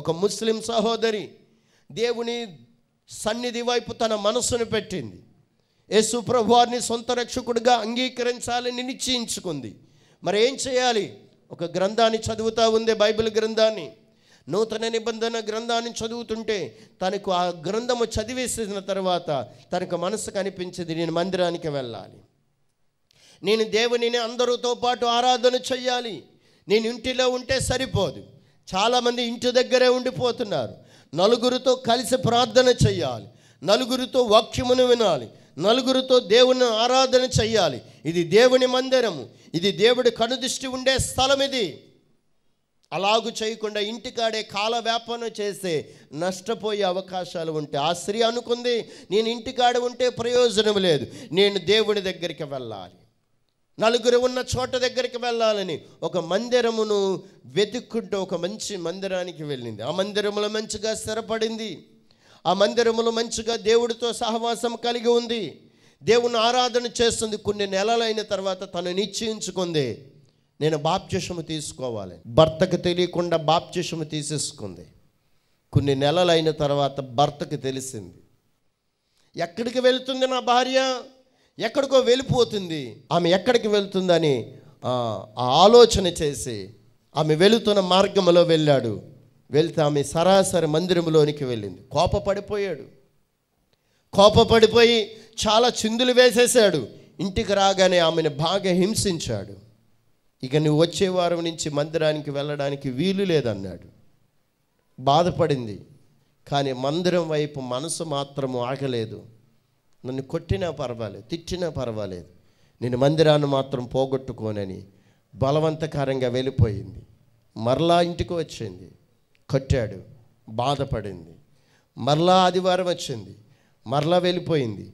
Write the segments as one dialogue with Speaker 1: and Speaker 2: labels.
Speaker 1: ఒక ముస్లిం సహోదరి దేవుని సన్నిధి వైపు తన మనస్సును పెట్టింది యేసు ప్రభు వారిని సొంత రక్షకుడిగా అంగీకరించాలని నిశ్చయించుకుంది మరి ఏం చేయాలి ఒక గ్రంథాన్ని చదువుతూ ఉంది బైబిల్ గ్రంథాన్ని నూతన నిబంధన గ్రంథాన్ని చదువుతుంటే తనకు ఆ గ్రంథము చదివేసిన తర్వాత తనకు మనసు కనిపించేది నేను మందిరానికి వెళ్ళాలి నేను దేవునిని అందరితో పాటు ఆరాధన చెయ్యాలి నేను ఇంటిలో ఉంటే సరిపోదు చాలామంది ఇంటి దగ్గరే ఉండిపోతున్నారు నలుగురితో కలిసి ప్రార్థన చెయ్యాలి నలుగురితో వాక్యమును వినాలి నలుగురితో దేవుని ఆరాధన చేయాలి ఇది దేవుని మందిరము ఇది దేవుడి కనుదృష్టి ఉండే స్థలం ఇది అలాగు చేయకుండా ఇంటికాడే కాలవ్యాపన చేస్తే నష్టపోయే అవకాశాలు ఉంటాయి ఆ స్త్రీ అనుకుంది నేను ఇంటికాడ ఉంటే ప్రయోజనం లేదు నేను దేవుడి దగ్గరికి వెళ్ళాలి నలుగురు ఉన్న చోట దగ్గరికి వెళ్ళాలని ఒక మందిరమును వెతుక్కుంటూ ఒక మంచి మందిరానికి వెళ్ళింది ఆ మందిరములో మంచిగా స్థిరపడింది ఆ మందిరములో మంచిగా దేవుడితో సహవాసం కలిగి ఉంది దేవుని ఆరాధన చేస్తుంది కొన్ని నెలలైన తర్వాత తను నిశ్చయించుకుంది నేను బాప్తిషము తీసుకోవాలి భర్తకు తెలియకుండా బాప్తిషము తీసేసుకుంది కొన్ని నెలలైన తర్వాత భర్తకు తెలిసింది ఎక్కడికి వెళుతుంది నా భార్య ఎక్కడికో వెళ్ళిపోతుంది ఆమె ఎక్కడికి వెళ్తుందని ఆలోచన చేసి ఆమె వెళుతున్న మార్గంలో వెళ్ళాడు వెళ్తే ఆమె సరాసరి మందిరంలోనికి వెళ్ళింది కోపపడిపోయాడు కోపపడిపోయి చాలా చిందులు వేసేసాడు ఇంటికి రాగానే ఆమెను బాగా హింసించాడు ఇక నువ్వు వచ్చే వారం నుంచి మందిరానికి వెళ్ళడానికి వీలు లేదన్నాడు బాధపడింది కానీ మందిరం వైపు మనసు మాత్రము ఆగలేదు నన్ను కొట్టినా పర్వాలేదు తిట్టినా పర్వాలేదు నేను మందిరాన్ని మాత్రం పోగొట్టుకోనని బలవంతకారంగా వెళ్ళిపోయింది మరలా ఇంటికి వచ్చింది కొట్టాడు బాధపడింది మరలా ఆదివారం వచ్చింది మరలా వెళ్ళిపోయింది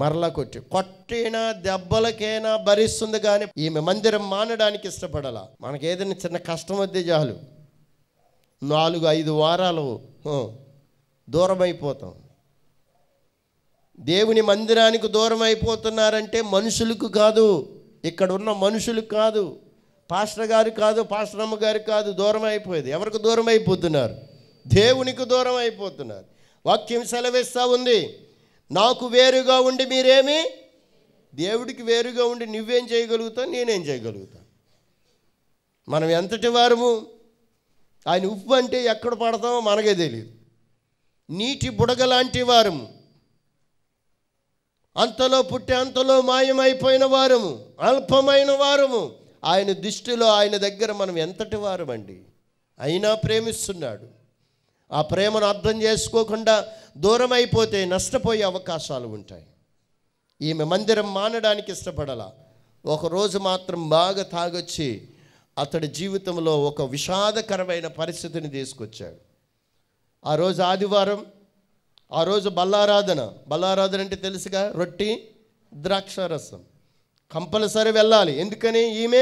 Speaker 1: మరలా కొట్టి కొట్టినా దెబ్బలకైనా భరిస్తుంది కానీ ఈమె మందిరం మానడానికి ఇష్టపడలా మనకు ఏదైనా చిన్న కష్టం వద్దే చాలు నాలుగు ఐదు వారాలు దూరమైపోతాం దేవుని మందిరానికి దూరం అయిపోతున్నారంటే మనుషులకు కాదు ఇక్కడ ఉన్న మనుషులకు కాదు పాస్టర్ గారు కాదు పాస్టరమ్మ గారు కాదు దూరం అయిపోయేది ఎవరికి దూరం అయిపోతున్నారు దేవునికి దూరం అయిపోతున్నారు వాక్యం సెలవిస్తూ ఉంది నాకు వేరుగా ఉండి మీరేమి దేవుడికి వేరుగా ఉండి నువ్వేం చేయగలుగుతావు నేనేం చేయగలుగుతాను మనం ఎంతటి వారము ఆయన ఉప్పు అంటే ఎక్కడ పడతామో మనకే తెలియదు నీటి బుడగ లాంటి వారము అంతలో పుట్టే అంతలో మాయమైపోయిన వారము అల్పమైన వారము ఆయన దృష్టిలో ఆయన దగ్గర మనం ఎంతటి వారమండి అయినా ప్రేమిస్తున్నాడు ఆ ప్రేమను అర్థం చేసుకోకుండా దూరం అయిపోతే నష్టపోయే అవకాశాలు ఉంటాయి ఈమె మందిరం మానడానికి ఇష్టపడలా ఒకరోజు మాత్రం బాగా తాగొచ్చి అతడి జీవితంలో ఒక విషాదకరమైన పరిస్థితిని తీసుకొచ్చాడు ఆ రోజు ఆదివారం ఆ రోజు బల్లారాధన బల్లారాధన అంటే తెలుసుగా రొట్టి ద్రాక్షారసం కంపల్సరీ వెళ్ళాలి ఎందుకని ఈమె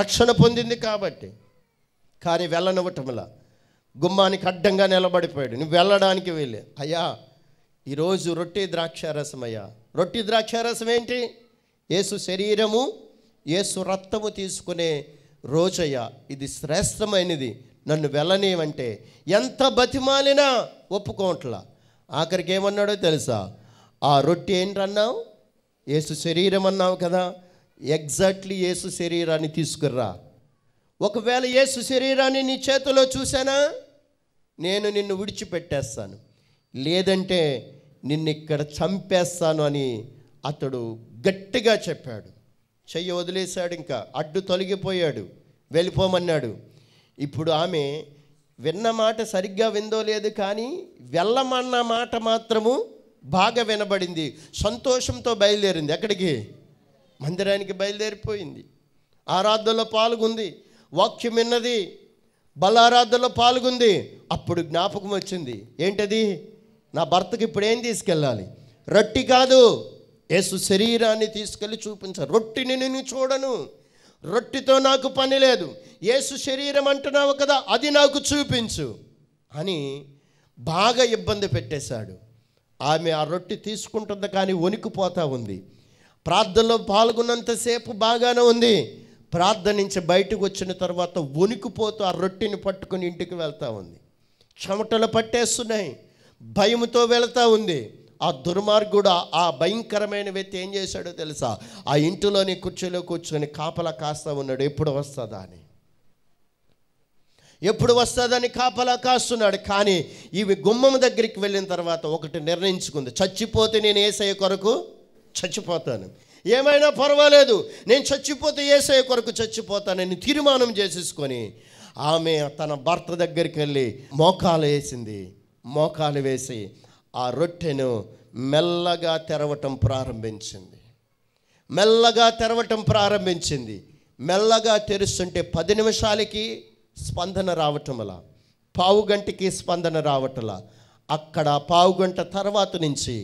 Speaker 1: రక్షణ పొందింది కాబట్టి కానీ వెళ్ళనివ్వటంలా గుమ్మానికి అడ్డంగా నిలబడిపోయాడు నువ్వు వెళ్ళడానికి వెళ్ళే అయ్యా ఈరోజు రొట్టి ద్రాక్షారసం అయ్యా రొట్టి ద్రాక్షారసం ఏంటి యేసు శరీరము ఏసు రక్తము తీసుకునే రోజయ్యా ఇది శ్రేష్టమైనది నన్ను వెళ్ళనేవంటే ఎంత బతిమాలినా ఒప్పుకోవట్లా ఆఖరికి ఏమన్నాడో తెలుసా ఆ రొట్టె ఏంటన్నావు ఏసు శరీరం అన్నావు కదా ఎగ్జాక్ట్లీ ఏసు శరీరాన్ని తీసుకుర్రా ఒకవేళ ఏసు శరీరాన్ని నీ చేతిలో చూశానా నేను నిన్ను విడిచిపెట్టేస్తాను లేదంటే నిన్ను ఇక్కడ చంపేస్తాను అని అతడు గట్టిగా చెప్పాడు చెయ్యి వదిలేశాడు ఇంకా అడ్డు తొలగిపోయాడు వెళ్ళిపోమన్నాడు ఇప్పుడు ఆమె విన్న మాట సరిగ్గా విందో లేదు కానీ వెళ్ళమన్న మాట మాత్రము బాగా వినబడింది సంతోషంతో బయలుదేరింది ఎక్కడికి మందిరానికి బయలుదేరిపోయింది ఆరాధనలో పాల్గొంది వాక్యం విన్నది బలారాధనలో పాల్గొంది అప్పుడు జ్ఞాపకం వచ్చింది ఏంటది నా భర్తకి ఇప్పుడు ఏం తీసుకెళ్ళాలి రొట్టి కాదు యేసు శరీరాన్ని తీసుకెళ్ళి చూపించాలి రొట్టిని నేను చూడను రొట్టితో నాకు పని లేదు ఏసు శరీరం అంటున్నావు కదా అది నాకు చూపించు అని బాగా ఇబ్బంది పెట్టేశాడు ఆమె ఆ రొట్టె తీసుకుంటుంది కానీ వణికిపోతూ ఉంది ప్రార్థనలో పాల్గొన్నంతసేపు బాగానే ఉంది ప్రార్థన నుంచి బయటకు వచ్చిన తర్వాత వణికిపోతూ ఆ రొట్టెని పట్టుకుని ఇంటికి వెళ్తూ ఉంది చెమటలు పట్టేస్తున్నాయి భయంతో వెళ్తూ ఉంది ఆ దుర్మార్గుడు ఆ భయంకరమైన వ్యక్తి ఏం చేశాడో తెలుసా ఆ ఇంటిలోని కుర్చీలో కూర్చొని కాపలా కాస్తా ఉన్నాడు ఎప్పుడు వస్తుందా అని ఎప్పుడు వస్తుందని కాపలా కాస్తున్నాడు కానీ ఇవి గుమ్మం దగ్గరికి వెళ్ళిన తర్వాత ఒకటి నిర్ణయించుకుంది చచ్చిపోతే నేను ఏసఐ కొరకు చచ్చిపోతాను ఏమైనా పర్వాలేదు నేను చచ్చిపోతే ఏసఐ కొరకు చచ్చిపోతానని తీర్మానం చేసేసుకొని ఆమె తన భర్త దగ్గరికి వెళ్ళి మోకాలు వేసింది మోకాలు వేసి ఆ రొట్టెను మెల్లగా తెరవటం ప్రారంభించింది మెల్లగా తెరవటం ప్రారంభించింది మెల్లగా తెరుస్తుంటే పది నిమిషాలకి స్పందన రావటంలా పావు గంటకి స్పందన రావటంలా అక్కడ పావు గంట తర్వాత నుంచి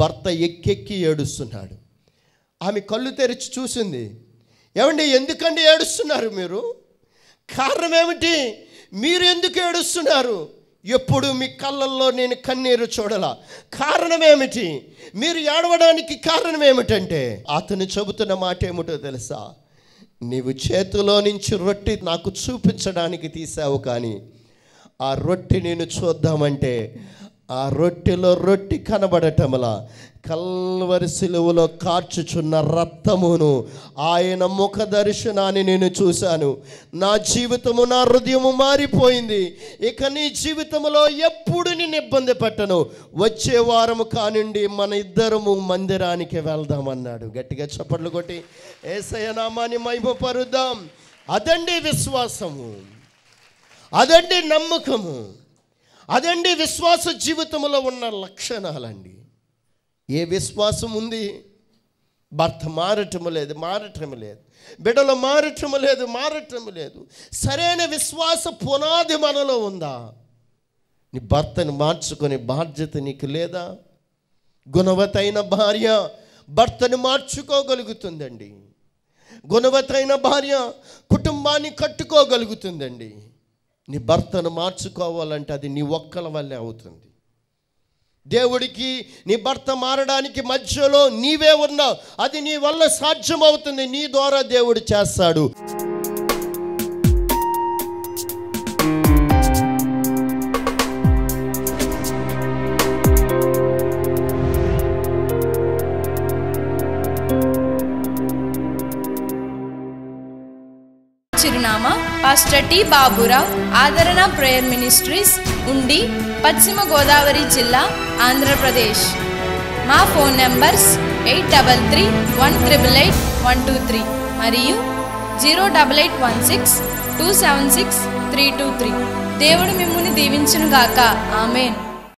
Speaker 1: భర్త ఎక్కెక్కి ఏడుస్తున్నాడు ఆమె కళ్ళు తెరిచి చూసింది ఏమండి ఎందుకండి ఏడుస్తున్నారు మీరు కారణం ఏమిటి మీరు ఎందుకు ఏడుస్తున్నారు ఎప్పుడు మీ కళ్ళల్లో నేను కన్నీరు చూడలా కారణం ఏమిటి మీరు ఏడవడానికి కారణం ఏమిటంటే అతను చెబుతున్న మాట ఏమిటో తెలుసా నీవు చేతిలో నుంచి రొట్టె నాకు చూపించడానికి తీసావు కానీ ఆ రొట్టె నేను చూద్దామంటే ఆ రొట్టెలో రొట్టి కనబడటముల కల్వరి సిలువలో కార్చుచున్న రక్తమును ఆయన ముఖ దర్శనాన్ని నేను చూశాను నా జీవితము నా హృదయము మారిపోయింది ఇక నీ జీవితంలో ఎప్పుడు నేను ఇబ్బంది పెట్టను వచ్చే వారము కానుండి మన ఇద్దరము మందిరానికి వెళ్దామన్నాడు గట్టిగా చప్పట్లు కొట్టి ఏసయ నామాన్ని మైమపరుద్దాం అదండి విశ్వాసము అదండి నమ్మకము అదండి విశ్వాస జీవితంలో ఉన్న లక్షణాలండి ఏ విశ్వాసం ఉంది భర్త మారటం లేదు మారటం లేదు బిడలు మారటం లేదు మారటం లేదు సరైన విశ్వాస పునాది మనలో ఉందా నీ భర్తను మార్చుకునే బాధ్యత నీకు లేదా గుణవతైన భార్య భర్తను మార్చుకోగలుగుతుందండి గుణవతైన భార్య కుటుంబాన్ని కట్టుకోగలుగుతుందండి నీ భర్తను మార్చుకోవాలంటే అది నీ ఒక్కల వల్లే అవుతుంది దేవుడికి నీ భర్త మారడానికి మధ్యలో నీవే ఉన్నావు అది నీ వల్ల సాధ్యమవుతుంది నీ ద్వారా దేవుడు చేస్తాడు చిరునామా పాస్టర్ టి బాబురావు ఆదరణ ప్రేయర్ మినిస్ట్రీస్ ఉండి పశ్చిమ గోదావరి జిల్లా ఆంధ్రప్రదేశ్ మా phone numbers eight double three one triple eight one two three మరియు zero double eight one six two seven six three two three దేవుడు మిమ్మల్ని గాక ఆమెన్